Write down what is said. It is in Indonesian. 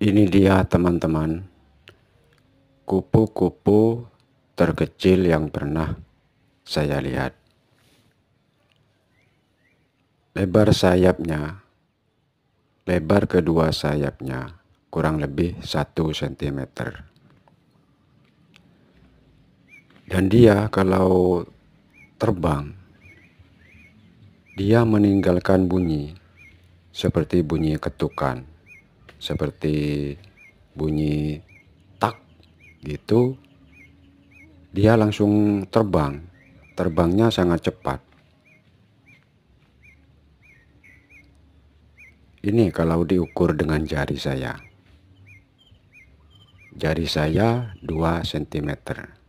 Ini dia teman-teman, kupu-kupu terkecil yang pernah saya lihat. Lebar sayapnya, lebar kedua sayapnya kurang lebih 1 cm. Dan dia kalau terbang, dia meninggalkan bunyi seperti bunyi ketukan seperti bunyi tak gitu dia langsung terbang terbangnya sangat cepat ini kalau diukur dengan jari saya jari saya 2 cm